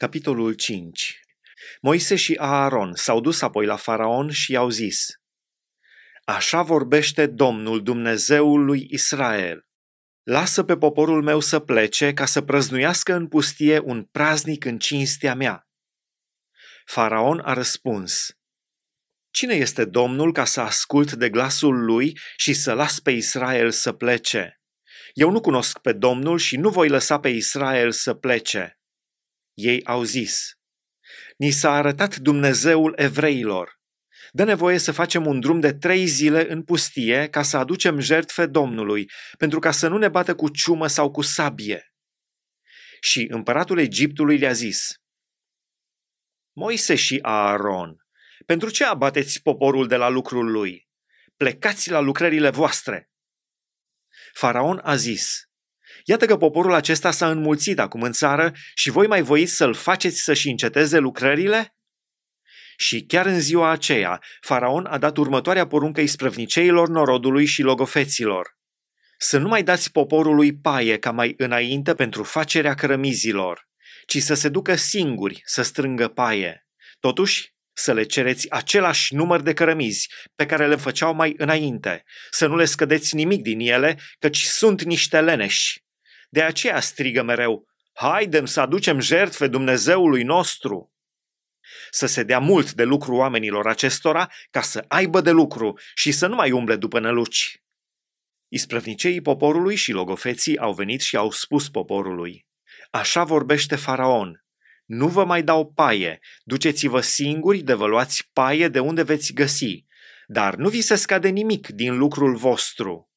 Capitolul 5 Moise și Aaron s-au dus apoi la faraon și i-au zis, Așa vorbește Domnul Dumnezeul lui Israel. Lasă pe poporul meu să plece ca să prăznuiască în pustie un praznic în cinstea mea. Faraon a răspuns, Cine este Domnul ca să ascult de glasul lui și să las pe Israel să plece? Eu nu cunosc pe Domnul și nu voi lăsa pe Israel să plece. Ei au zis, Ni s-a arătat Dumnezeul evreilor. Dă nevoie să facem un drum de trei zile în pustie ca să aducem jertfe Domnului, pentru ca să nu ne bată cu ciumă sau cu sabie. Și împăratul Egiptului le-a zis, Moise și Aaron, pentru ce abateți poporul de la lucrul lui? Plecați la lucrările voastre! Faraon a zis, Iată că poporul acesta s-a înmulțit acum în țară și voi mai voiți să-l faceți să-și înceteze lucrările? Și chiar în ziua aceea, faraon a dat următoarea poruncă isprăvniceilor norodului și logofeților. Să nu mai dați poporului paie ca mai înainte pentru facerea cărămizilor, ci să se ducă singuri să strângă paie. Totuși, să le cereți același număr de cărămizi pe care le făceau mai înainte, să nu le scădeți nimic din ele, căci sunt niște leneși. De aceea strigă mereu, haidem să aducem jertfe Dumnezeului nostru. Să se dea mult de lucru oamenilor acestora ca să aibă de lucru și să nu mai umble după năluci. Isprăvniceii poporului și logofeții au venit și au spus poporului, Așa vorbește faraon, nu vă mai dau paie, duceți-vă singuri de vă luați paie de unde veți găsi, dar nu vi se scade nimic din lucrul vostru.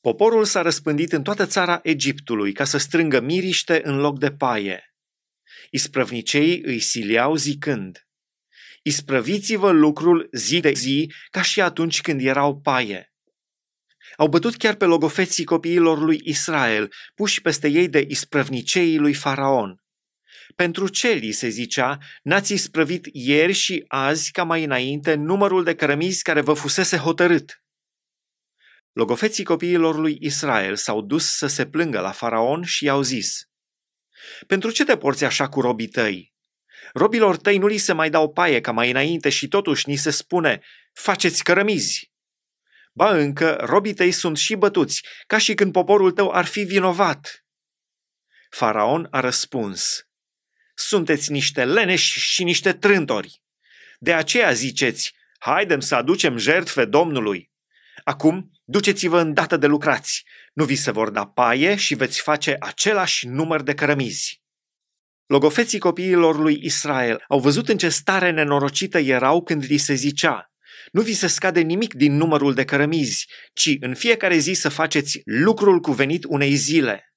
Poporul s-a răspândit în toată țara Egiptului ca să strângă miriște în loc de paie. Isprăvnicei îi siliau zicând, Isprăviți-vă lucrul zi de zi ca și atunci când erau paie. Au bătut chiar pe logofeții copiilor lui Israel, puși peste ei de isprăvniceii lui Faraon. Pentru ce li se zicea, n-ați isprăvit ieri și azi ca mai înainte numărul de cărămizi care vă fusese hotărât? Logofeții copiilor lui Israel s-au dus să se plângă la faraon și i-au zis, Pentru ce te porți așa cu robii tăi? Robilor tăi nu li se mai dau paie ca mai înainte și totuși ni se spune, faceți cărămizi. Ba încă, robii tăi sunt și bătuți, ca și când poporul tău ar fi vinovat. Faraon a răspuns, sunteți niște leneși și niște trântori. De aceea ziceți, haidem să aducem jertfe Domnului. Acum, duceți-vă dată de lucrați, nu vi se vor da paie și veți face același număr de cărămizi. Logofeții copiilor lui Israel au văzut în ce stare nenorocită erau când li se zicea, nu vi se scade nimic din numărul de cărămizi, ci în fiecare zi să faceți lucrul cuvenit unei zile.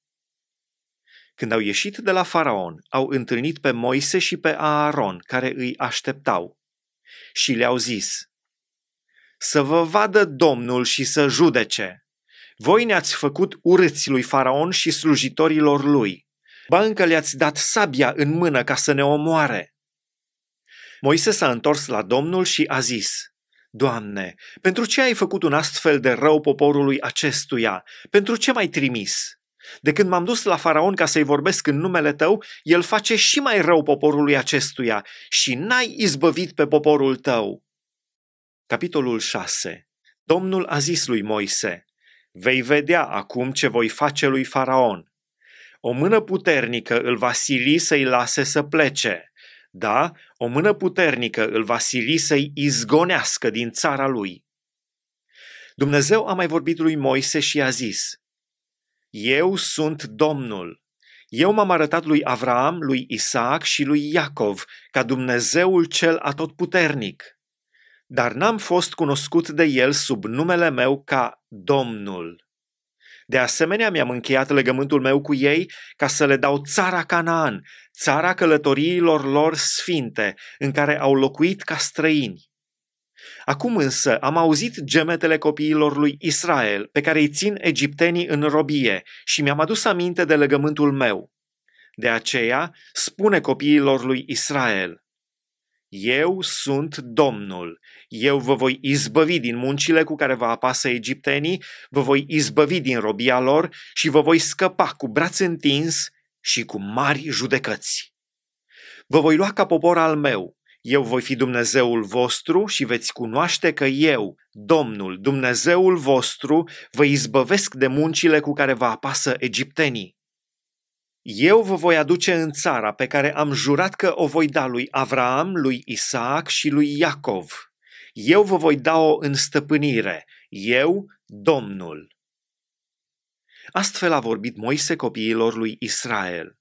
Când au ieșit de la faraon, au întâlnit pe Moise și pe Aaron, care îi așteptau. Și le-au zis, Să vă vadă Domnul și să judece! Voi ne-ați făcut urâți lui faraon și slujitorilor lui. Ba încă le-ați dat sabia în mână ca să ne omoare. Moise s-a întors la Domnul și a zis, Doamne, pentru ce ai făcut un astfel de rău poporului acestuia? Pentru ce m-ai trimis? De când m-am dus la faraon ca să-i vorbesc în numele tău, el face și mai rău poporului acestuia și n-ai izbăvit pe poporul tău. Capitolul 6. Domnul a zis lui Moise, Vei vedea acum ce voi face lui faraon. O mână puternică îl va sili să-i lase să plece. Da, o mână puternică îl va sili să-i izgonească din țara lui. Dumnezeu a mai vorbit lui Moise și a zis, eu sunt Domnul. Eu m-am arătat lui Avram, lui Isaac și lui Iacov, ca Dumnezeul cel atotputernic. Dar n-am fost cunoscut de el sub numele meu ca Domnul. De asemenea, mi-am încheiat legământul meu cu ei ca să le dau țara Canaan, țara călătoriilor lor sfinte, în care au locuit ca străini. Acum însă am auzit gemetele copiilor lui Israel, pe care îi țin egiptenii în robie, și mi-am adus aminte de legământul meu. De aceea, spune copiilor lui Israel, Eu sunt Domnul, eu vă voi izbăvi din muncile cu care vă apasă egiptenii, vă voi izbăvi din robia lor și vă voi scăpa cu braț întins și cu mari judecăți. Vă voi lua ca popor al meu, eu voi fi Dumnezeul vostru și veți cunoaște că eu, Domnul, Dumnezeul vostru, vă izbăvesc de muncile cu care vă apasă egiptenii. Eu vă voi aduce în țara pe care am jurat că o voi da lui Avraam, lui Isaac și lui Iacov. Eu vă voi da-o în stăpânire, eu, Domnul. Astfel a vorbit Moise copiilor lui Israel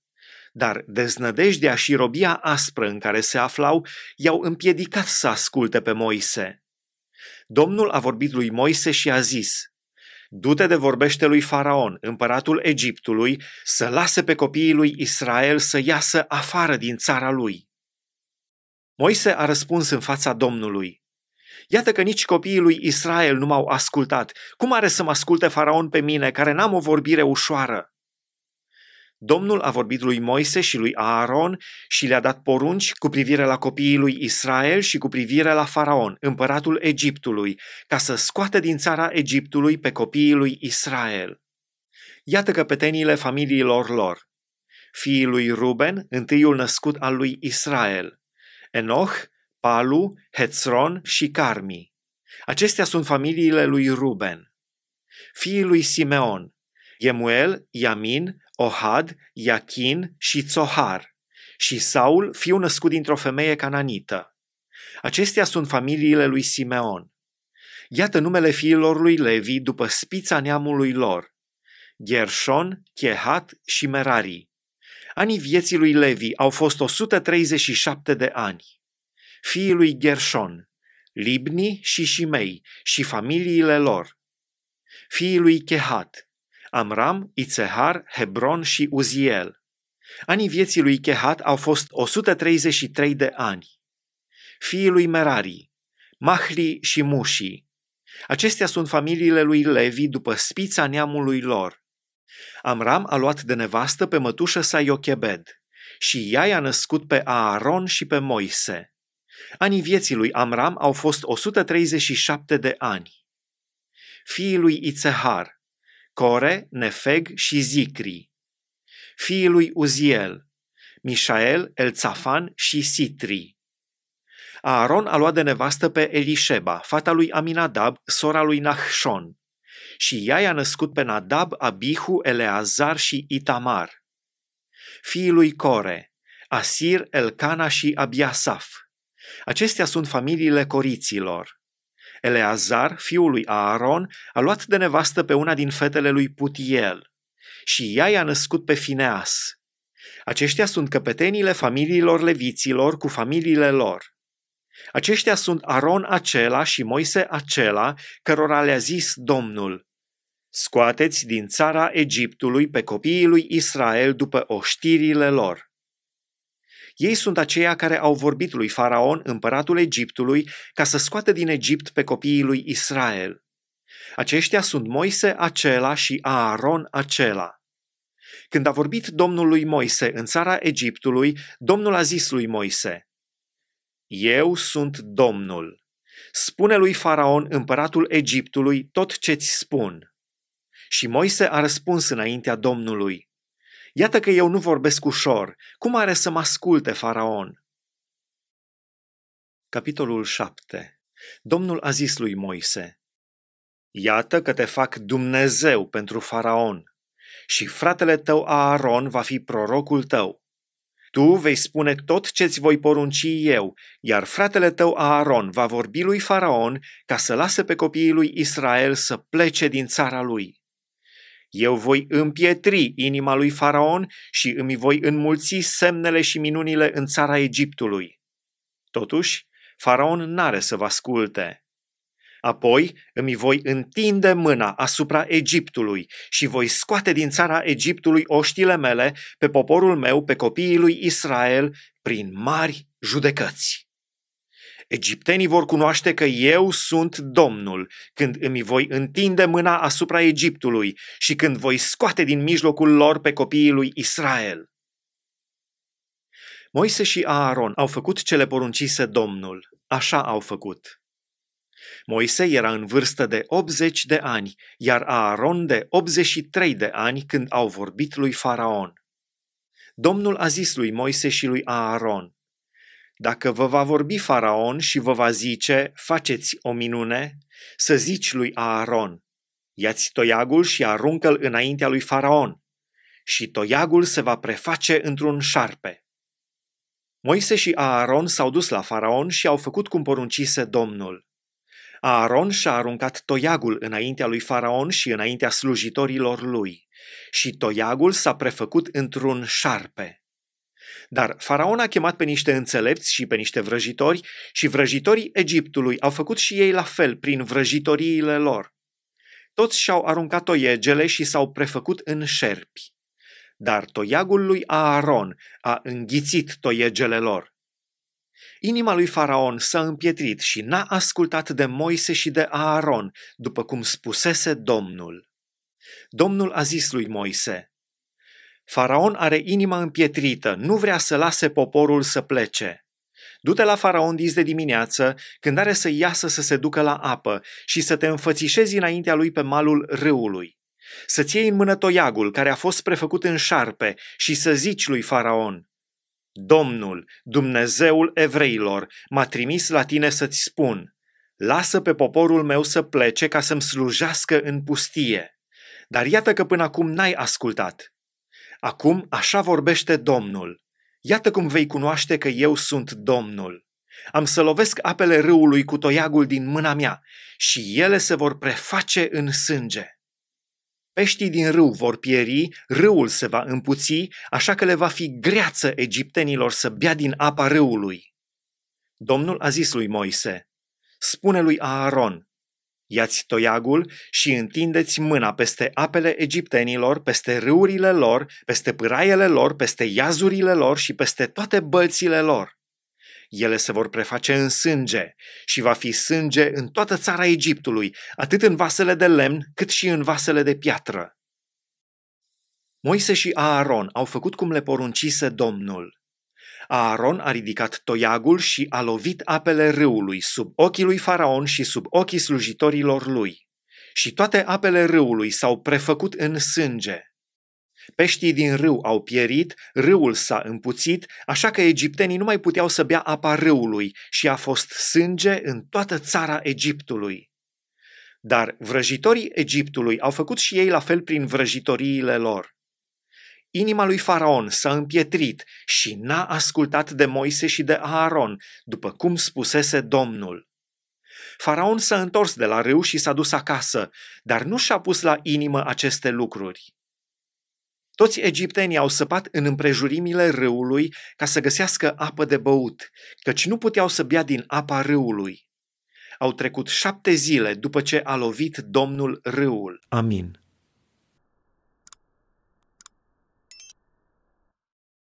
dar deznădejdea și robia aspră în care se aflau i-au împiedicat să asculte pe Moise. Domnul a vorbit lui Moise și a zis, Du-te de vorbește lui Faraon, împăratul Egiptului, să lase pe copiii lui Israel să iasă afară din țara lui. Moise a răspuns în fața Domnului, Iată că nici copiii lui Israel nu m-au ascultat. Cum are să mă asculte Faraon pe mine, care n-am o vorbire ușoară? Domnul a vorbit lui Moise și lui Aaron și le-a dat porunci cu privire la copiii lui Israel și cu privire la Faraon, împăratul Egiptului, ca să scoată din țara Egiptului pe copiii lui Israel. Iată căpeteniile familiilor lor. Fiii lui Ruben, întâiul născut al lui Israel. Enoch, Palu, Hetzron și Carmi. Acestea sunt familiile lui Ruben. Fiii lui Simeon, Yemuel, Iamin, Ohad, Iachin și Tsohar și Saul, fiu născut dintr-o femeie cananită. Acestea sunt familiile lui Simeon. Iată numele fiilor lui Levi după spița neamului lor. Gershon, Chehat și Merari. Anii vieții lui Levi au fost 137 de ani. Fiii lui Gershon, Libni și Shimei și familiile lor. Fiii lui Chehat, Amram, Izehar, Hebron și Uziel. Anii vieții lui Chehat au fost 133 de ani. Fiii lui Merari, Mahli și Mushi. Acestea sunt familiile lui Levi după spița neamului lor. Amram a luat de nevastă pe mătușă sa Iochebed și ea i-a născut pe Aaron și pe Moise. Anii vieții lui Amram au fost 137 de ani. Fiii lui Izehar. Core, Nefeg și Zicri, fiii lui Uziel, Mișael, Elțafan și Sitri. Aaron a luat de nevastă pe Elișeba, fata lui Aminadab, sora lui Nahshon, și ea i-a născut pe Nadab, Abihu, Eleazar și Itamar. Fiii lui Core, Asir, Elcana și Abiasaf. Acestea sunt familiile coriților. Eleazar, fiul lui Aaron, a luat de nevastă pe una din fetele lui Putiel și ea i-a născut pe Fineas. Aceștia sunt căpetenile familiilor leviților cu familiile lor. Aceștia sunt Aaron acela și Moise acela, cărora le-a zis Domnul, Scoateți din țara Egiptului pe copiii lui Israel după oștirile lor. Ei sunt aceia care au vorbit lui Faraon, împăratul Egiptului, ca să scoată din Egipt pe copiii lui Israel. Aceștia sunt Moise acela și Aaron acela. Când a vorbit Domnul lui Moise în țara Egiptului, Domnul a zis lui Moise, Eu sunt Domnul. Spune lui Faraon, împăratul Egiptului, tot ce-ți spun. Și Moise a răspuns înaintea Domnului, Iată că eu nu vorbesc ușor. Cum are să mă asculte faraon? Capitolul 7. Domnul a zis lui Moise, Iată că te fac Dumnezeu pentru faraon și fratele tău Aaron va fi prorocul tău. Tu vei spune tot ce-ți voi porunci eu, iar fratele tău Aaron va vorbi lui Faraon ca să lase pe copiii lui Israel să plece din țara lui. Eu voi împietri inima lui Faraon și îmi voi înmulți semnele și minunile în țara Egiptului. Totuși, Faraon n-are să vă asculte. Apoi îmi voi întinde mâna asupra Egiptului și voi scoate din țara Egiptului oștile mele, pe poporul meu, pe copiii lui Israel, prin mari judecăți. Egiptenii vor cunoaște că eu sunt Domnul, când îmi voi întinde mâna asupra Egiptului și când voi scoate din mijlocul lor pe copiii lui Israel. Moise și Aaron au făcut ce le poruncise Domnul. Așa au făcut. Moise era în vârstă de 80 de ani, iar Aaron de 83 de ani când au vorbit lui Faraon. Domnul a zis lui Moise și lui Aaron, dacă vă va vorbi faraon și vă va zice, faceți o minune, să zici lui Aaron, ia-ți toiagul și aruncă-l înaintea lui faraon și toiagul se va preface într-un șarpe. Moise și Aaron s-au dus la faraon și au făcut cum poruncise Domnul. Aaron și-a aruncat toiagul înaintea lui faraon și înaintea slujitorilor lui și toiagul s-a prefăcut într-un șarpe. Dar faraon a chemat pe niște înțelepți și pe niște vrăjitori și vrăjitorii Egiptului au făcut și ei la fel prin vrăjitoriile lor. Toți și-au aruncat toiegele și s-au prefăcut în șerpi. Dar toiagul lui Aaron a înghițit toiegele lor. Inima lui Faraon s-a împietrit și n-a ascultat de Moise și de Aaron, după cum spusese Domnul. Domnul a zis lui Moise, Faraon are inima împietrită, nu vrea să lase poporul să plece. Du-te la faraon dis de dimineață, când are să iasă să se ducă la apă și să te înfățișezi înaintea lui pe malul râului. Să-ți iei în mână toiagul care a fost prefăcut în șarpe și să zici lui faraon, Domnul, Dumnezeul evreilor, m-a trimis la tine să-ți spun, lasă pe poporul meu să plece ca să-mi slujească în pustie. Dar iată că până acum n-ai ascultat. Acum așa vorbește Domnul. Iată cum vei cunoaște că eu sunt Domnul. Am să lovesc apele râului cu toiagul din mâna mea și ele se vor preface în sânge. Peștii din râu vor pieri, râul se va împuți, așa că le va fi greață egiptenilor să bea din apa râului. Domnul a zis lui Moise, spune lui Aaron, Iați toiagul și întindeți mâna peste apele egiptenilor, peste râurile lor, peste pâraiele lor, peste iazurile lor și peste toate bălțile lor. Ele se vor preface în sânge și va fi sânge în toată țara Egiptului, atât în vasele de lemn cât și în vasele de piatră. Moise și Aaron au făcut cum le poruncise Domnul. Aaron a ridicat toiagul și a lovit apele râului sub ochii lui Faraon și sub ochii slujitorilor lui. Și toate apele râului s-au prefăcut în sânge. Peștii din râu au pierit, râul s-a împuțit, așa că egiptenii nu mai puteau să bea apa râului și a fost sânge în toată țara Egiptului. Dar vrăjitorii Egiptului au făcut și ei la fel prin vrăjitoriile lor. Inima lui Faraon s-a împietrit și n-a ascultat de Moise și de Aaron, după cum spusese Domnul. Faraon s-a întors de la râu și s-a dus acasă, dar nu și-a pus la inimă aceste lucruri. Toți egiptenii au săpat în împrejurimile râului ca să găsească apă de băut, căci nu puteau să bea din apa râului. Au trecut șapte zile după ce a lovit Domnul râul. Amin.